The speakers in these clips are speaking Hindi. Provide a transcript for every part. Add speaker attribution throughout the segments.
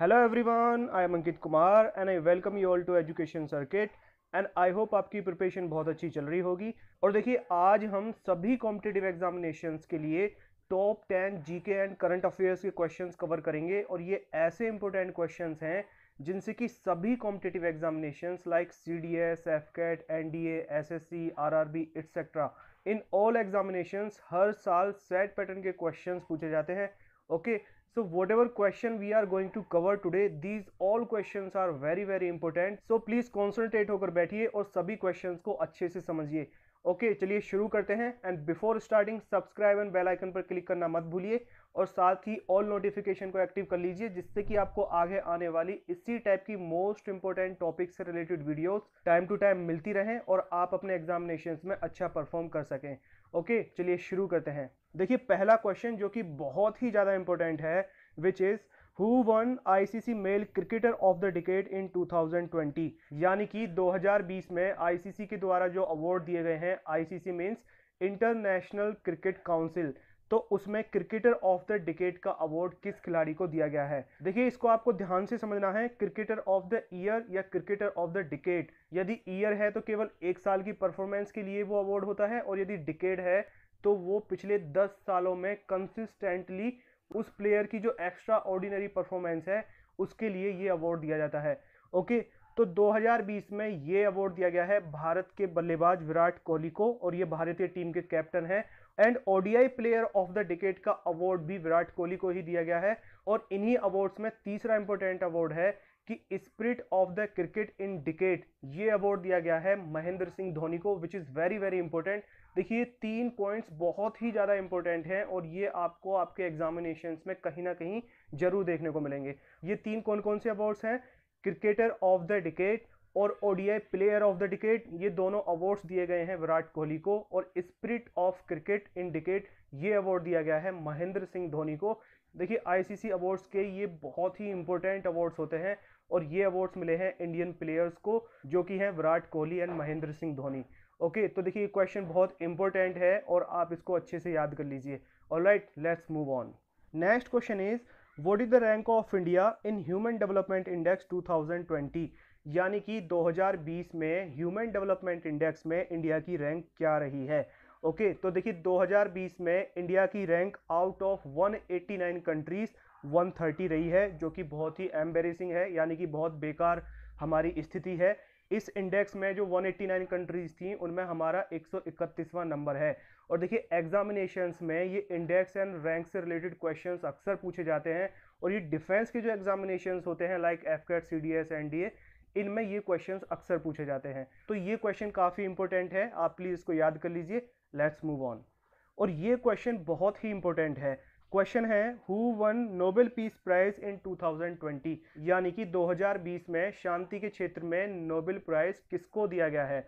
Speaker 1: Hello everyone I am Ankit Kumar and I welcome you all to Education Circuit and I hope आपकी प्रिपरेशन बहुत अच्छी चल रही होगी और देखिए आज हम सभी कॉम्पिटेटिव एग्जामिनेशंस के लिए top ten GK and current affairs के क्वेश्चंस कवर करेंगे और ये ऐसे इंपॉर्टेंट क्वेश्चन हैं जिनसे कि सभी competitive examinations like C D S AFCAT N D S S C R R B etcetera in all examinations हर साल सेट पैटर्न के क्वेश्चंस पूछे जाते हैं okay okay, so whatever question we are going to cover today these all questions are very very important so please concentrate होकर बैठिए और सभी questions को अच्छे से समझिए ओके okay, चलिए शुरू करते हैं and before starting subscribe and bell icon पर क्लिक करना मत भूलिए और साथ ही ऑल नोटिफिकेशन को एक्टिव कर लीजिए जिससे कि आपको आगे आने वाली इसी टाइप की मोस्ट इंपॉर्टेंट टॉपिक से related videos time to time मिलती रहें और आप अपने एग्जामिनेशन में अच्छा परफॉर्म कर सकें ओके चलिए शुरू करते हैं देखिए पहला क्वेश्चन जो कि बहुत ही ज़्यादा इंपॉर्टेंट है which is who won ICC male cricketer of the decade in 2020 यानी कि 2020 में आईसीसी के द्वारा जो अवार्ड दिए गए हैं ICC means International Cricket Council तो उसमें क्रिकेटर ऑफ द डिकेट का अवार्ड किस खिलाड़ी को दिया गया है देखिए इसको आपको ध्यान से समझना है क्रिकेटर ऑफ द ईयर या क्रिकेटर ऑफ द डिकेट यदि ईयर है तो केवल एक साल की परफॉर्मेंस के लिए वो अवार्ड होता है और यदि डिकेट है तो वो पिछले दस सालों में कंसिस्टेंटली उस प्लेयर की जो एक्स्ट्रा ऑर्डिनरी परफॉर्मेंस है उसके लिए ये अवार्ड दिया जाता है ओके तो 2020 में ये अवार्ड दिया गया है भारत के बल्लेबाज विराट कोहली को और ये भारतीय टीम के कैप्टन हैं and ODI player of the decade का अवार्ड भी विराट कोहली को ही दिया गया है और इन्हीं अवार्ड्स में तीसरा इंपॉर्टेंट अवार्ड है कि spirit of the cricket in decade ये अवार्ड दिया गया है महेंद्र सिंह धोनी को which is very very important देखिए तीन पॉइंट्स बहुत ही ज़्यादा इंपॉर्टेंट हैं और ये आपको आपके एग्जामिनेशन में कहीं ना कहीं जरूर देखने को मिलेंगे ये तीन कौन कौन से अवार्ड्स हैं क्रिकेटर ऑफ द डिकेट और ODI player of the decade ये दोनों अवार्ड्स दिए गए हैं विराट कोहली को और spirit of cricket in decade ये अवार्ड दिया गया है महेंद्र सिंह धोनी को देखिए आईसीसी अवार्ड्स के ये बहुत ही इंपॉर्टेंट अवार्ड्स होते हैं और ये अवार्ड्स मिले हैं इंडियन प्लेयर्स को जो कि हैं विराट कोहली एंड महेंद्र सिंह धोनी ओके तो देखिए ये क्वेश्चन बहुत इंपॉर्टेंट है और आप इसको अच्छे से याद कर लीजिए और right let's move on next question is what is the rank of India in human development index twenty यानी कि 2020 में ह्यूमन डेवलपमेंट इंडेक्स में इंडिया की रैंक क्या रही है ओके तो देखिए 2020 में इंडिया की रैंक आउट ऑफ 189 कंट्रीज़ 130 रही है जो कि बहुत ही एम्बेसिंग है यानी कि बहुत बेकार हमारी स्थिति है इस इंडेक्स में जो 189 कंट्रीज़ थी उनमें हमारा 131वां नंबर है और देखिए एग्जामिनेशंस में ये इंडेक्स एंड रैंक से रिलेटेड क्वेश्चंस अक्सर पूछे जाते हैं और ये डिफेंस के जो एग्जामिनेशंस होते हैं like AFCAT C D S N D A इनमें ये क्वेश्चन अक्सर पूछे जाते हैं तो ये क्वेश्चन काफ़ी इंपॉर्टेंट है आप प्लीज़ इसको याद कर लीजिए लेट्स मूव ऑन और ये क्वेश्चन बहुत ही इंपॉर्टेंट है क्वेश्चन है who won Nobel Peace Prize in 2020 यानी कि 2020 में शांति के क्षेत्र में नोबेल प्राइज किसको दिया गया है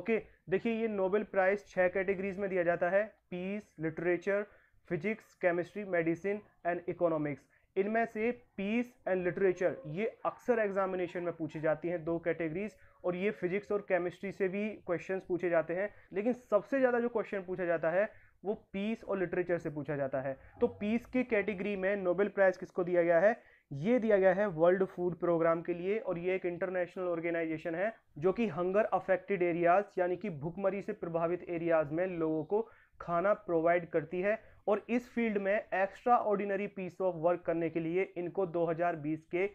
Speaker 1: ओके देखिए ये नोबेल प्राइज छः कैटेगरीज में दिया जाता है peace literature physics chemistry medicine and economics इनमें से पीस एंड लिटरेचर ये अक्सर एग्जामिनेशन में पूछी जाती हैं दो कैटेगरीज और ये फिजिक्स और केमिस्ट्री से भी क्वेश्चंस पूछे जाते हैं लेकिन सबसे ज़्यादा जो क्वेश्चन पूछा जाता है वो पीस और लिटरेचर से पूछा जाता है तो पीस की कैटेगरी में नोबेल प्राइज़ किसको दिया गया है ये दिया गया है वर्ल्ड फूड प्रोग्राम के लिए और ये एक इंटरनेशनल ऑर्गेनाइजेशन है जो कि हंगर अफेक्टेड एरियाज यानी कि भुखमरी से प्रभावित एरियाज में लोगों को खाना प्रोवाइड करती है और इस फील्ड में extraordinary piece of work करने के लिए इनको 2020 के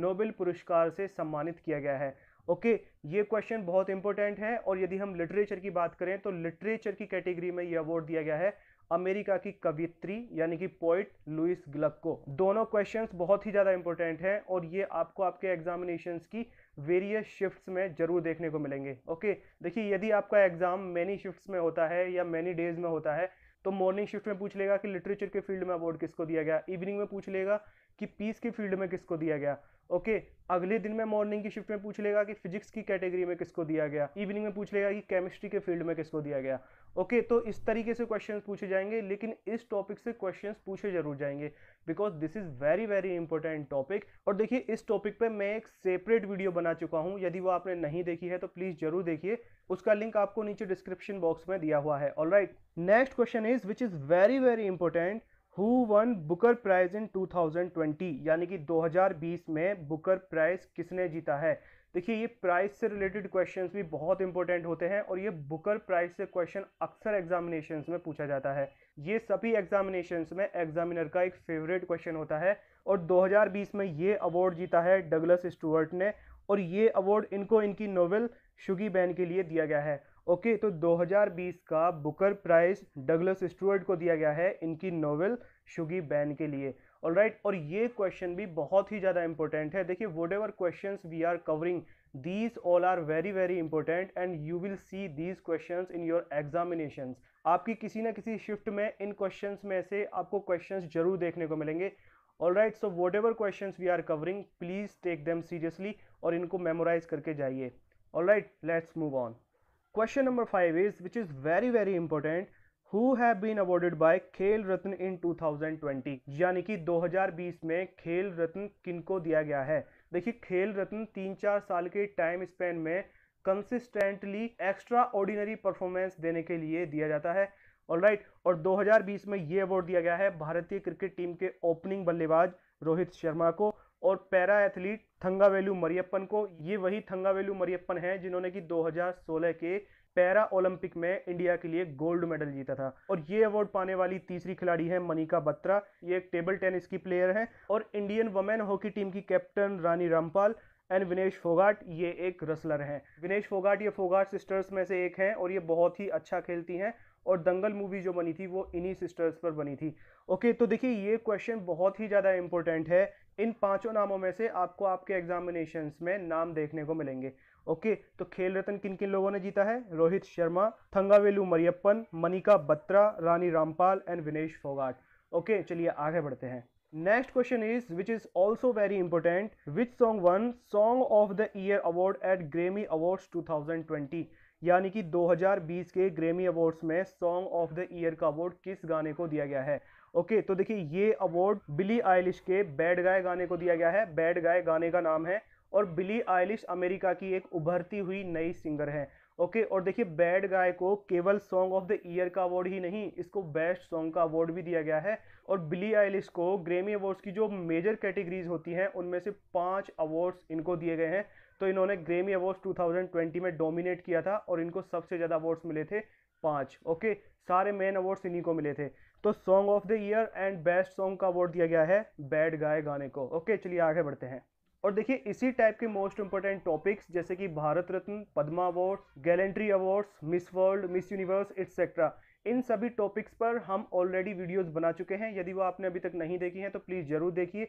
Speaker 1: नोबेल पुरस्कार से सम्मानित किया गया है ओके ये क्वेश्चन बहुत इंपॉर्टेंट है और यदि हम लिटरेचर की बात करें तो लिटरेचर की कैटेगरी में ये अवार्ड दिया गया है अमेरिका की कवित्री यानी कि पोइट लुइस ग्लक को दोनों क्वेश्चंस बहुत ही ज़्यादा इंपॉर्टेंट हैं और ये आपको आपके एग्जामिनेशंस की वेरियस शिफ्ट्स में जरूर देखने को मिलेंगे ओके देखिए यदि आपका एग्ज़ाम मैनी शिफ्ट्स में होता है या मेनी डेज में होता है तो मॉर्निंग शिफ्ट में पूछ लेगा कि लिटरेचर के फील्ड में अवार्ड किसको दिया गया इवनिंग में पूछ लेगा कि पीस के फील्ड में किसको दिया गया ओके अगले दिन में मॉर्निंग की शिफ्ट में पूछ लेगा कि फिजिक्स की कैटेगरी में किसको दिया गया इवनिंग में पूछ लेगा कि केमिस्ट्री के फील्ड में किसको दिया गया ओके तो इस तरीके से क्वेश्चंस पूछे जाएंगे लेकिन इस टॉपिक से क्वेश्चंस पूछे जरूर जाएंगे because this is very very important topic और देखिए इस टॉपिक पर मैं एक सेपरेट वीडियो बना चुका हूँ यदि वो आपने नहीं देखी है तो प्लीज़ जरूर देखिए उसका लिंक आपको नीचे डिस्क्रिप्शन बॉक्स में दिया हुआ है all right next question is which is very very important who won Booker Prize in 2020 यानी कि 2020 में बुकर प्राइज किसने जीता है देखिए ये प्राइस से रिलेटेड क्वेश्चंस भी बहुत इंपॉर्टेंट होते हैं और ये बुकर प्राइस से क्वेश्चन अक्सर एग्जामिनेशंस में पूछा जाता है ये सभी एग्जामिनेशंस में एग्जामिनर का एक फेवरेट क्वेश्चन होता है और 2020 में ये अवार्ड जीता है डगलस स्टूअर्ट ने और ये अवार्ड इनको इनकी नोवेल शुगी बैन के लिए दिया गया है ओके तो 2020 का बुकर प्राइज डगलस स्टूअर्ट को दिया गया है इनकी नोवेल शुगी बैन के लिए ऑल राइट और ये क्वेश्चन भी बहुत ही ज़्यादा इंपॉर्टेंट है देखिए whatever question we are covering these all are very very important and you will see these question in your examination आपकी किसी ना किसी शिफ्ट में इन क्वेश्चन में से आपको क्वेश्चन जरूर देखने को मिलेंगे all right so whatever question we are covering please take them seriously और इनको मेमोराइज करके जाइए all right let's move on question number five is which is very very important who have been awarded by Khel Ratna इन 2020 यानी कि 2020 में खेल रत्न किनको दिया गया है देखिए खेल रत्न तीन चार साल के टाइम स्पेन में कंसिस्टेंटली एक्स्ट्रा ऑर्डिनरी परफॉर्मेंस देने के लिए दिया जाता है ऑल राइट right. और 2020 में ये अवार्ड दिया गया है भारतीय क्रिकेट टीम के ओपनिंग बल्लेबाज रोहित शर्मा को और पैरा एथलीट थंगावेलू मरियप्पन को ये वही थंगावेलू मरियप्पन है जिन्होंने कि 2016 के पैरा ओलंपिक में इंडिया के लिए गोल्ड मेडल जीता था और ये अवार्ड पाने वाली तीसरी खिलाड़ी है मनिका बत्रा ये एक टेबल टेनिस की प्लेयर है और इंडियन वुमेन हॉकी टीम की कैप्टन रानी रामपाल एंड विनेश फोगाट ये एक रसलर हैं विनेश फोगाट ये फोगाट सिस्टर्स में से एक हैं और ये बहुत ही अच्छा खेलती हैं और दंगल मूवी जो बनी थी वो इन्हीं सिस्टर्स पर बनी थी ओके तो देखिए ये क्वेश्चन बहुत ही ज़्यादा इंपॉर्टेंट है इन पांचों नामों में से आपको आपके एग्जामिनेशन में नाम देखने को मिलेंगे ओके तो खेल रतन किन किन लोगों ने जीता है रोहित शर्मा थंगावेलू मरियप्पन मनिका बत्रा रानी रामपाल एंड विनेश फोगाट ओके चलिए आगे बढ़ते हैं next question is which is also very important which song won song of the year award at Grammy awards 2020 यानी कि 2020 के ग्रेमी अवार्ड्स में सॉन्ग ऑफ द ईयर का अवार्ड किस गाने को दिया गया है ओके तो देखिए ये अवार्ड बिली आइलिश के बैड गाय गाने को दिया गया है बैड गाय गाने का नाम है और बिली आइलिश अमेरिका की एक उभरती हुई नई सिंगर है ओके और देखिए बैड गाय को केवल सॉन्ग ऑफ द ईयर का अवार्ड ही नहीं इसको बेस्ट सॉन्ग का अवार्ड भी दिया गया है और बिली आइलिश को ग्रेमी अवार्ड्स की जो मेजर कैटेगरीज होती हैं उनमें से पांच अवार्ड्स इनको दिए गए हैं तो इन्होंने ग्रेमी अवार्ड्स 2020 में डोमिनेट किया था और इनको सबसे ज़्यादा अवार्ड्स मिले थे पाँच ओके सारे मेन अवार्ड्स इन्हीं को मिले थे तो song of the year and best song का अवार्ड दिया गया है बैड गाय गाने को ओके चलिए आगे बढ़ते हैं और देखिए इसी टाइप के मोस्ट इंपॉर्टेंट टॉपिक्स जैसे कि Bharat Ratna Padma awards gallantry awards Miss World Miss Universe etcetera इन सभी टॉपिक्स पर हम ऑलरेडी वीडियोस बना चुके हैं यदि वो आपने अभी तक नहीं देखी हैं तो प्लीज़ ज़रूर देखिए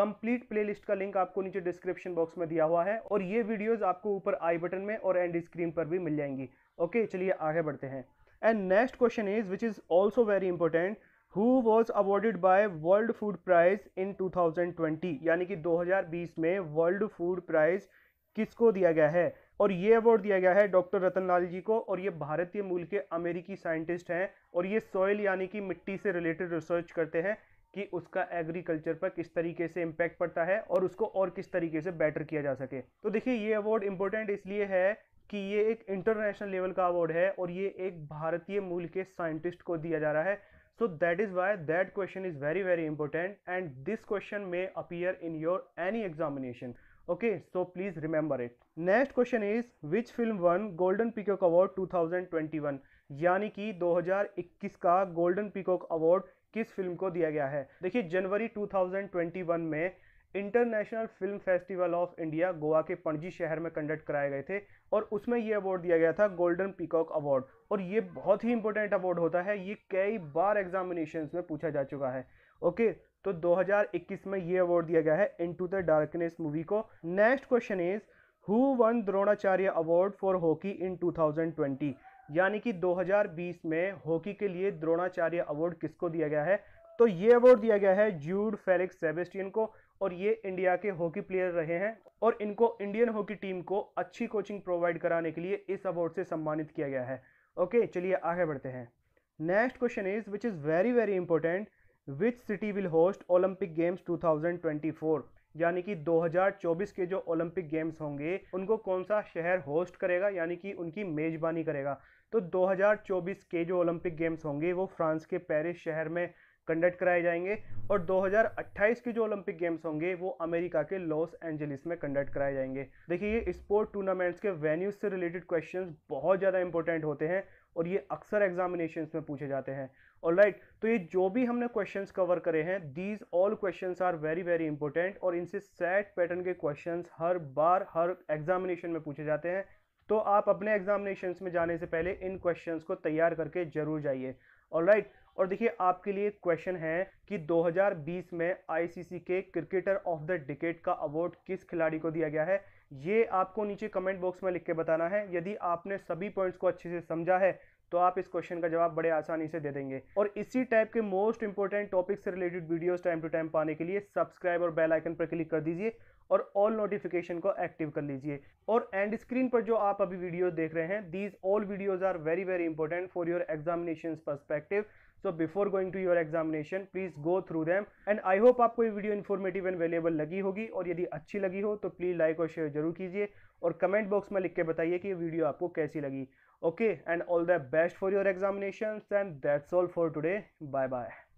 Speaker 1: कंप्लीट प्लेलिस्ट का लिंक आपको नीचे डिस्क्रिप्शन बॉक्स में दिया हुआ है और ये वीडियोस आपको ऊपर आई बटन में और एंड स्क्रीन पर भी मिल जाएंगी ओके चलिए आगे बढ़ते हैं and next question is which is also very important who was awarded by World Food Prize in twenty यानी कि बीस में वर्ल्ड फूड प्राइज किसको दिया गया है और ये अवार्ड दिया गया है डॉक्टर रतन लाल जी को और ये भारतीय मूल के अमेरिकी साइंटिस्ट हैं और ये सॉइल यानी कि मिट्टी से रिलेटेड रिसर्च करते हैं कि उसका एग्रीकल्चर पर किस तरीके से इम्पैक्ट पड़ता है और उसको और किस तरीके से बेटर किया जा सके तो देखिए ये अवार्ड इम्पोर्टेंट इसलिए है कि ये एक इंटरनेशनल लेवल का अवार्ड है और ये एक भारतीय मूल के साइंटिस्ट को दिया जा रहा है so that is why that question is very very important and this question में appear in your any examination okay so please remember it next question is which film won golden peacock award 2021 यानी कि 2021 का गोल्डन पिकॉक अवार्ड किस फिल्म को दिया गया है देखिए जनवरी 2021 में International Film Festival of India Goa के पणजी शहर में कंडक्ट कराए गए थे और उसमें ये अवार्ड दिया गया था गोल्डन पीकॉक अवार्ड और ये बहुत ही इंपॉर्टेंट अवार्ड होता है ये कई बार एग्जामिनेशन में पूछा जा चुका है ओके तो 2021 में ये अवार्ड दिया गया है into the darkness movie को next question is who won Dronacharya award for hockey in 2020 यानी कि 2020 में हॉकी के लिए द्रोणाचार्य अवार्ड किसको दिया गया है तो ये अवार्ड दिया गया है जूड फेलिक्स सेबेस्टियन को और ये इंडिया के हॉकी प्लेयर रहे हैं और इनको इंडियन हॉकी टीम को अच्छी कोचिंग प्रोवाइड कराने के लिए इस अवार्ड से सम्मानित किया गया है ओके चलिए आगे बढ़ते हैं next question is which is very very important which city will host Olympic Games 2024 यानी कि 2024 के जो ओलंपिक गेम्स होंगे उनको कौन सा शहर होस्ट करेगा यानी कि उनकी मेजबानी करेगा तो 2024 के जो ओलंपिक गेम्स होंगे वो फ्रांस के पेरिस शहर में कंडक्ट कराए जाएंगे और 2028 के जो ओलंपिक गेम्स होंगे वो अमेरिका के लॉस एंजलिस में कंडक्ट कराए जाएंगे देखिए ये स्पोर्ट टूर्नामेंट्स के वेन्यूज से रिलेटेड क्वेश्चन बहुत ज़्यादा इंपॉर्टेंट होते हैं और ये अक्सर एग्जामिनेशन में पूछे जाते हैं और राइट right, तो ये जो भी हमने क्वेश्चन कवर करे हैं these all question are very very important और इनसे सेट पैटर्न के क्वेश्चन हर बार हर एग्जामिनेशन में पूछे जाते हैं तो आप अपने एग्जामिनेशन में जाने से पहले इन क्वेश्चन को तैयार करके जरूर जाइए और राइट और देखिए आपके लिए क्वेश्चन है कि 2020 में आईसीसी के क्रिकेटर ऑफ द डिकेट का अवार्ड किस खिलाड़ी को दिया गया है ये आपको नीचे कमेंट बॉक्स में लिख के बताना है यदि आपने सभी पॉइंट्स को अच्छे से समझा है तो आप इस क्वेश्चन का जवाब बड़े आसानी से दे देंगे और इसी टाइप के मोस्ट इंपॉर्टेंट टॉपिक से related videos time to time पाने के लिए सब्सक्राइब और बेल आइकन पर क्लिक कर दीजिए और ऑल नोटिफिकेशन को एक्टिव कर लीजिए और एंड स्क्रीन पर जो आप अभी वीडियो देख रहे हैं these all videos are very very important for your examination perspective so before going to your examination please go through them and I hope आपको ये वीडियो इन्फॉर्मेटिव एंड वेलेबल लगी होगी और यदि अच्छी लगी हो तो प्लीज लाइक और शेयर जरूर कीजिए और कमेंट बॉक्स में लिख के बताइए कि ये वीडियो आपको कैसी लगी okay and all the best for your examination and that's all for today bye bye